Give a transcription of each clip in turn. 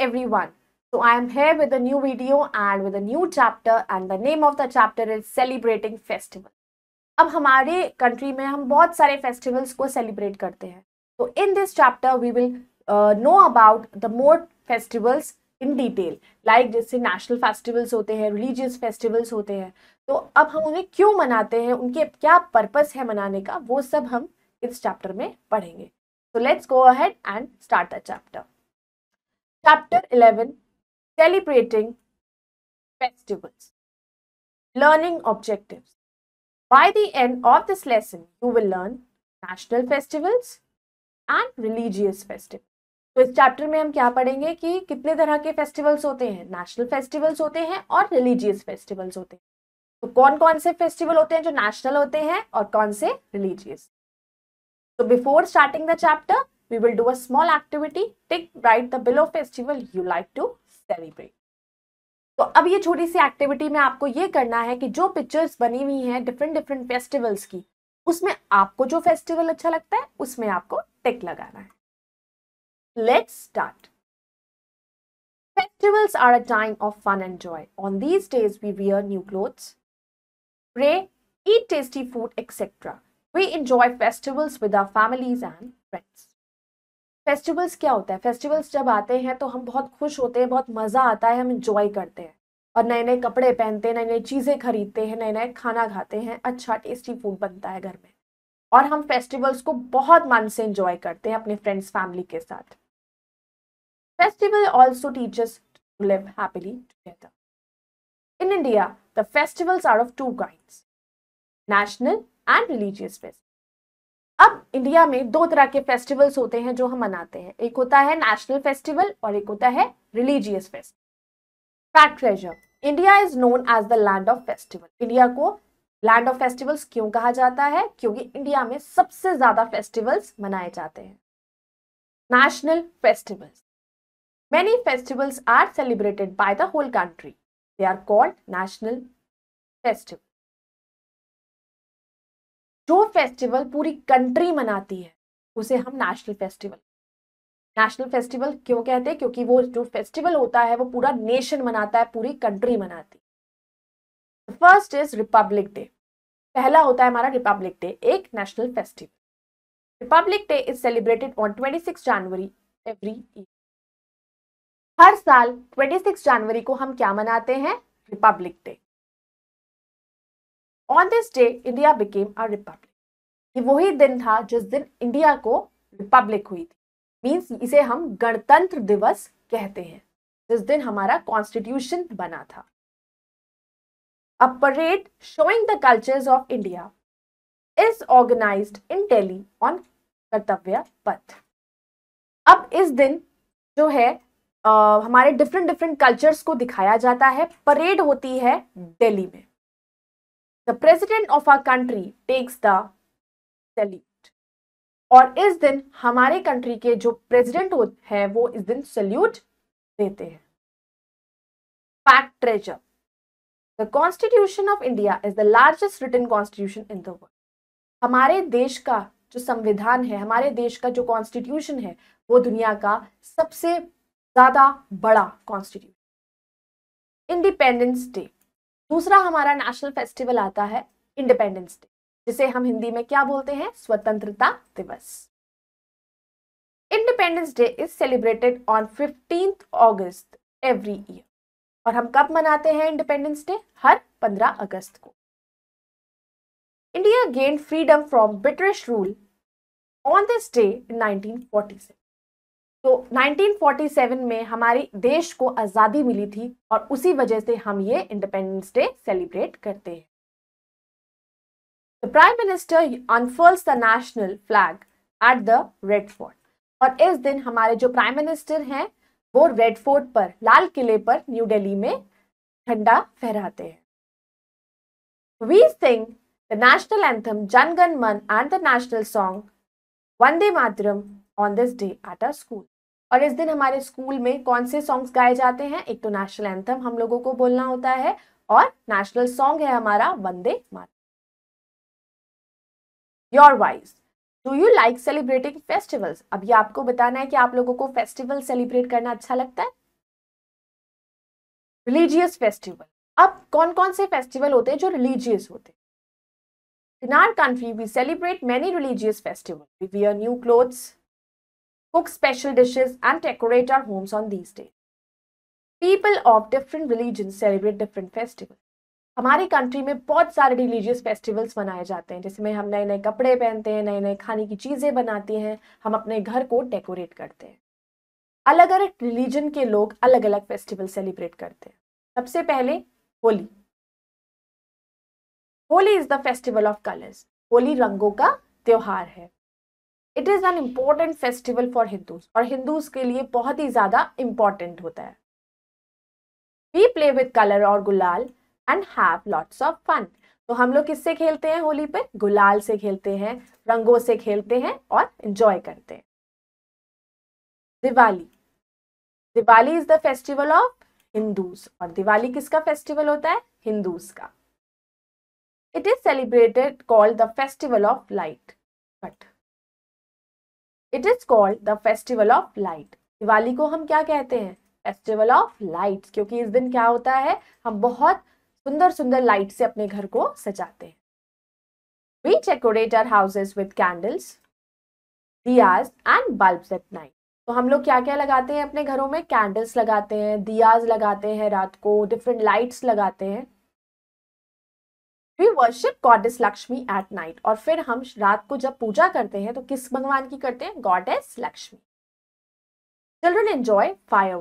everyone. So I am here with a new video and with a new chapter and the name of the chapter is Celebrating Festival. ab hamare country mein hum bahut sare festivals ko celebrate karte hain so in this chapter we will uh, know about the more festivals in detail like जैसे national festivals होते हैं religious festivals होते हैं तो अब हम उन्हें क्यों मनाते हैं उनके क्या पर्पस है मनाने का वो सब हम इस चैप्टर में पढ़ेंगे तो let's go ahead and start the chapter Chapter 11 Celebrating Festivals Learning Objectives By the end of this lesson, you will learn national festivals and religious festivals. तो इस चैप्टर में हम क्या पढ़ेंगे कि कितने तरह के फेस्टिवल्स होते हैं नेशनल फेस्टिवल्स होते हैं और रिलीजियस फेस्टिवल्स होते हैं तो कौन कौन से फेस्टिवल होते हैं जो नेशनल होते हैं और कौन से रिलीजियस तो before starting the chapter we will do a small activity. Tick, write the bill of festival you like to celebrate. तो अब ये छोटी सी एक्टिविटी में आपको ये करना है कि जो पिक्चर्स बनी हुई हैं डिफरेंट डिफरेंट फेस्टिवल्स की उसमें आपको जो फेस्टिवल अच्छा लगता है उसमें आपको टिक लगाना है let's start Festivals are a time of fun and joy. On these days, we wear new clothes, pray, eat tasty food, etc. We enjoy festivals with our families and friends. Festivals क्या होता है festivals जब आते हैं तो हम बहुत खुश होते हैं बहुत मज़ा आता है हम इंजॉय करते हैं और नए नए कपड़े पहनते हैं नई नई चीज़ें खरीदते हैं नए नए खाना खाते हैं अच्छा टेस्टी फूड बनता है घर में और हम फेस्टिवल्स को बहुत मन से इंजॉय करते हैं अपने फ्रेंड्स फैमिली के साथ festival also teachers to live happily together in India the festivals are of two kind national and religious festival अब इंडिया में दो तरह के फेस्टिवल्स होते हैं जो हम मनाते हैं एक होता है नेशनल फेस्टिवल और एक होता है religious festival fact treasure India is known as the land of festival India को लैंड ऑफ फेस्टिवल्स क्यों कहा जाता है क्योंकि इंडिया में सबसे ज्यादा फेस्टिवल्स मनाए जाते हैं national festivals many festivals are celebrated by the whole country they are called national festival जो फेस्टिवल पूरी कंट्री मनाती है उसे हम नेशनल फेस्टिवल नेशनल फेस्टिवल क्यों कहते हैं क्योंकि वो जो फेस्टिवल होता है वो पूरा नेशन मनाता है पूरी कंट्री मनाती है फर्स्ट इज रिपब्लिक डे पहला होता है हमारा रिपब्लिक डे एक national festival republic day is celebrated on twenty January every year हर साल सिक्स जनवरी को हम क्या मनाते हैं Republic day on this day India became a republic ये वही दिन था जिस दिन इंडिया को रिपब्लिक हुई थी मीन्स इसे हम गणतंत्र दिवस कहते हैं जिस दिन हमारा कॉन्स्टिट्यूशन बना था a parade showing the cultures of India is organize in Delhi on Kartavya Path अब इस दिन जो है आ, हमारे डिफरेंट डिफरेंट कल्चर्स को दिखाया जाता है परेड होती है दिल्ली में the president of our country takes the salute और इस दिन हमारे कंट्री के जो प्रेसिडेंट हैं वो इस दिन salute देते हैं fact treasure the constitution of India is the largest written constitution in the world हमारे देश का जो संविधान है हमारे देश का जो कॉन्स्टिट्यूशन है वो दुनिया का सबसे ज्यादा बड़ा कॉन्स्टिट्यूशन इंडिपेंडेंस डे दूसरा हमारा नेशनल फेस्टिवल आता है इंडिपेंडेंस डे जिसे हम हिंदी में क्या बोलते हैं स्वतंत्रता दिवस independence day is celebrated on fifteen August every year और हम कब मनाते हैं इंडिपेंडेंस डे हर 15 अगस्त को India gain freedom from British rule on this day in 1946 तो 1947 में हमारी देश को आज़ादी मिली थी और उसी वजह से हम ये इंडिपेंडेंस डे सेलिब्रेट करते हैं the prime minister unfurls the national flag at the Red Fort और इस दिन हमारे जो प्राइम मिनिस्टर हैं वो रेड फोर्ट पर लाल किले पर न्यू दिल्ली में झंडा फहराते हैं we sing the national anthem Jana Gana Mana and the national song Vande Mataram on this day at a school और इस दिन हमारे स्कूल में कौन से सॉन्ग्स गाए जाते हैं एक तो नेशनल एंथम हम लोगों को बोलना होता है और नेशनल सॉन्ग है हमारा वंदे मात your wise do you like celebrating festivals अब ये आपको बताना है कि आप लोगों को फेस्टिवल सेलिब्रेट करना अच्छा लगता है रिलीजियस फेस्टिवल अब कौन कौन से फेस्टिवल होते हैं जो रिलीजियस होते हैं in our country we celebrate many religious festival we we wear new clothes cook special dishes, and decorate our homes on these days. People of different religions celebrate different festivals. हमारी country में बहुत सारे religious festivals मनाए जाते हैं जिसमें हम नए नए कपड़े पहनते हैं नए नए खाने की चीज़ें बनाते हैं हम अपने घर को डेकोरेट करते हैं अलग अलग रिलीजन के लोग अलग अलग फेस्टिवल सेलिब्रेट करते हैं सबसे पहले Holi Holi is the festival of colours Holi रंगों का त्यौहार है it is an important festival for Hindus और हिंदूज के लिए बहुत ही ज़्यादा इम्पॉर्टेंट होता है वी प्ले विथ कलर और gulal and have lots of fun तो हम लोग किससे खेलते हैं होली पे गुलाल से खेलते हैं रंगों से खेलते हैं और इन्जॉय करते हैं Diwali Diwali is the festival of Hindus और दिवाली किसका फेस्टिवल होता है हिंदूज का it is celebrated called the festival of light but it is called the festival of light Diwali को हम क्या कहते हैं फेस्टिवल ऑफ लाइट क्योंकि इस दिन क्या होता है हम बहुत सुंदर सुंदर लाइट से अपने घर को सजाते हैं we decorate our houses with candles diyas and bulbs at night तो हम लोग क्या क्या लगाते हैं अपने घरों में कैंडल्स लगाते हैं दियाज लगाते हैं रात को डिफरेंट लाइट्स लगाते हैं we worship goddess Lakshmi at night और फिर हम रात को जब पूजा करते हैं तो किस भगवान की करते हैं goddess Lakshmi children enjoy fire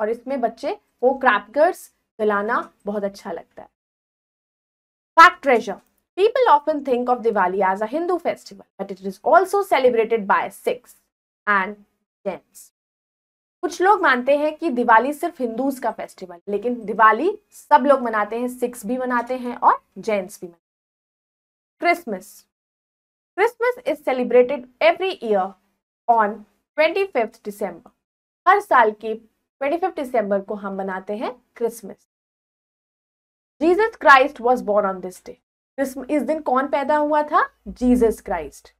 और इसमें बच्चे वो क्रैपगर्स जलाना बहुत अच्छा लगता है fact treasure People often think of Diwali as a Hindu festival, but it is also celebrated by Sikhs and Jains. कुछ लोग मानते हैं कि दिवाली सिर्फ हिंदूज का फेस्टिवल लेकिन दिवाली सब लोग मनाते हैं सिख्स भी मनाते हैं और जैन्स भी मनाते हैं Christmas Christmas is celebrated every year on twenty fifth December हर साल के ट्वेंटी फिफ्थ डिसम्बर को हम मनाते हैं Christmas Jesus Christ was born on this day इस दिन कौन पैदा हुआ था जीजस क्राइस्ट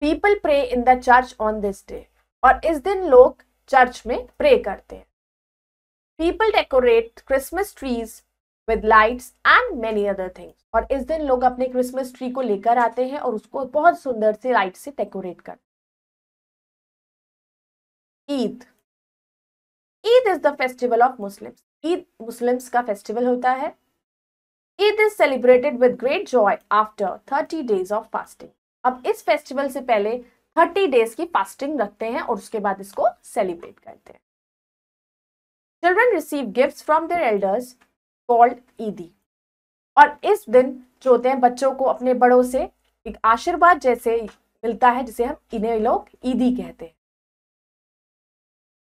people pray in the church on this day और इस दिन लोग चर्च में प्रे करते हैं people decorate Christmas trees with lights and many other things और इस दिन लोग अपने क्रिसमस ट्री को लेकर आते हैं और उसको बहुत सुंदर से लाइट से डेकोरेट करते Eid Eid is the festival of Muslims Eid Muslims का फेस्टिवल होता है Eid is celebrated with great joy after thirty days of fasting अब इस फेस्टिवल से पहले थर्टी डेज की फास्टिंग रखते हैं और उसके बाद इसको सेलिब्रेट करते हैं children receive gift from their elders called Eidi और इस दिन जो होते हैं बच्चों को अपने बड़ों से एक आशीर्वाद जैसे मिलता है जिसे हम इन्हें लोग ईदी कहते हैं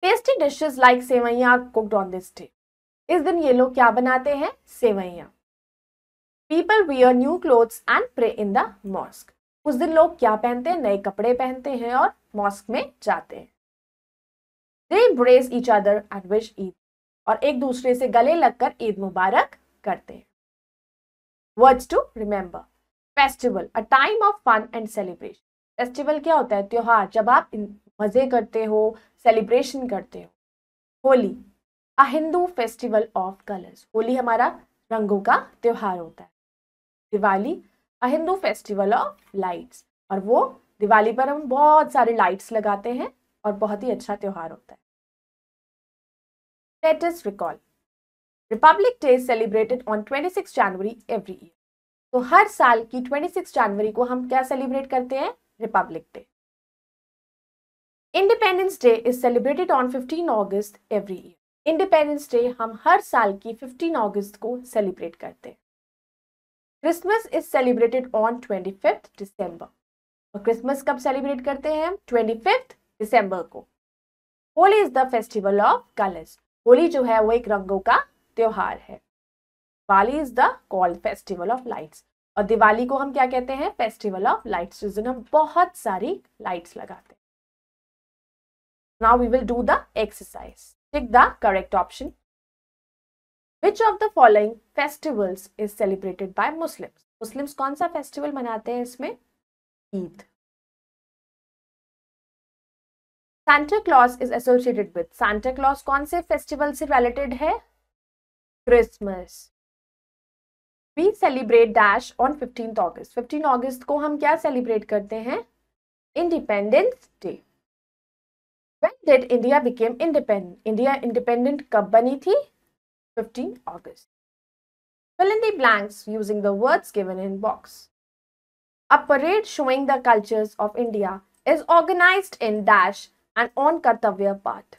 tasty dishes like sevaiyan cooked on this day इस दिन ये लोग क्या बनाते हैं sevaiyan people are new clothes and pray in the mosque उस दिन लोग क्या पहनते हैं नए कपड़े पहनते हैं और मॉस्क में जाते हैं they brace each other and wish Eid और एक दूसरे से गले लगकर ईद मुबारक करते हैं words to remember festival a time of fun and celebration festival क्या होता है त्योहार जब आप मजे करते हो सेलिब्रेशन करते हो Holi a Hindu festival of colours Holi हमारा रंगों का त्योहार होता है Diwali a Hindu festival of lights और वो दिवाली पर हम बहुत सारे लाइट्स लगाते हैं और बहुत ही अच्छा त्यौहार होता है let us recall Republic Day celebrated on 26 January every year तो हर साल की 26 जनवरी को हम क्या सेलिब्रेट करते हैं Republic Day Independence day is celebrated on 15 August every year Independence Day हम हर साल की 15 अगस्त को सेलिब्रेट करते हैं Christmas is celebrated on twenty fifth December और क्रिसमस कब सेलिब्रेट करते हैं हम ट्वेंटी फिफ्थ दिसंबर को Holi is the festival of colours Holi जो है वो एक रंगों का त्योहार है Diwali is the called festival of lights और दिवाली को हम क्या कहते हैं फेस्टिवल ऑफ लाइट्स जिस दिन हम बहुत सारी लाइट्स लगाते हैं now we will do the exercise tick the correct option which of the following festivals is celebrated by Muslims Muslims कौन सा फेस्टिवल मनाते हैं इसमें Eid Santa Claus is associated with Santa Claus कौन से फेस्टिवल से रिलेटेड है Christmas we celebrate dash on fifteen August fifteen August को हम क्या सेलिब्रेट करते हैं Independence Day when did India became independent India independent कब बनी थी 1947. 15 August. Fill in the blanks using the words given in box. A parade showing the cultures of India is organized in dash and on Kartavya path.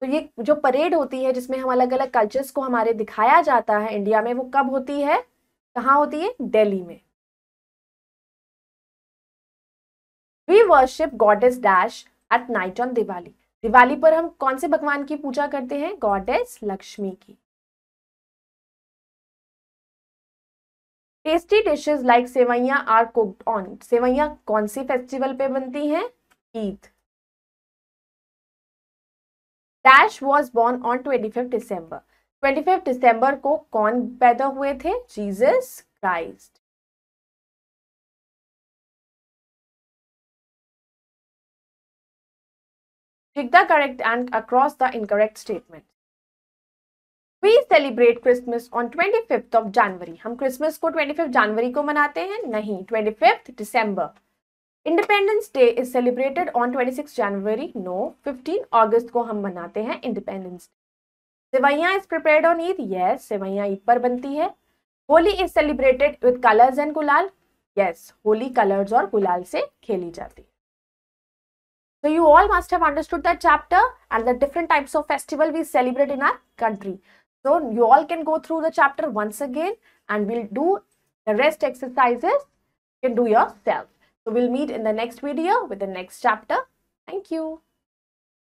तो ये जो parade होती है जिसमें हम अलग अलग कल्चर्स को हमारे दिखाया जाता है इंडिया में वो कब होती है कहाँ होती है दिल्ली में we worship goddess dash at night on Diwali Diwali पर हम कौन से भगवान की पूजा करते हैं गॉडेस लक्ष्मी की tasty dishes like sevaiyan are cooked on sevaiyan कौन सी फेस्टिवल पे बनती हैं Eid dash was born on twenty fifth December twenty fifth December को कौन पैदा हुए थे Jesus Christ the correct and across the incorrect statement we celebrate Christmas on twenty fifth of January हम क्रिसमस को ट्वेंटी फिफ्थ जनवरी को मनाते हैं नहीं twenty fifth December Independence day is celebrated on twenty six January no fifteen August को हम मनाते हैं Independence Day sevaiyan is prepared on Eid ये सेवैया ईद पर बनती है Holi is celebrated with colours and gulal yes Holi colours और गुलाल से खेली जाती है So you all must have understood that chapter and the different types of festival we celebrate in our country. So you all can go through the chapter once again and we'll do the rest exercises you can do yourself. So we'll meet in the next video with the next chapter. Thank you.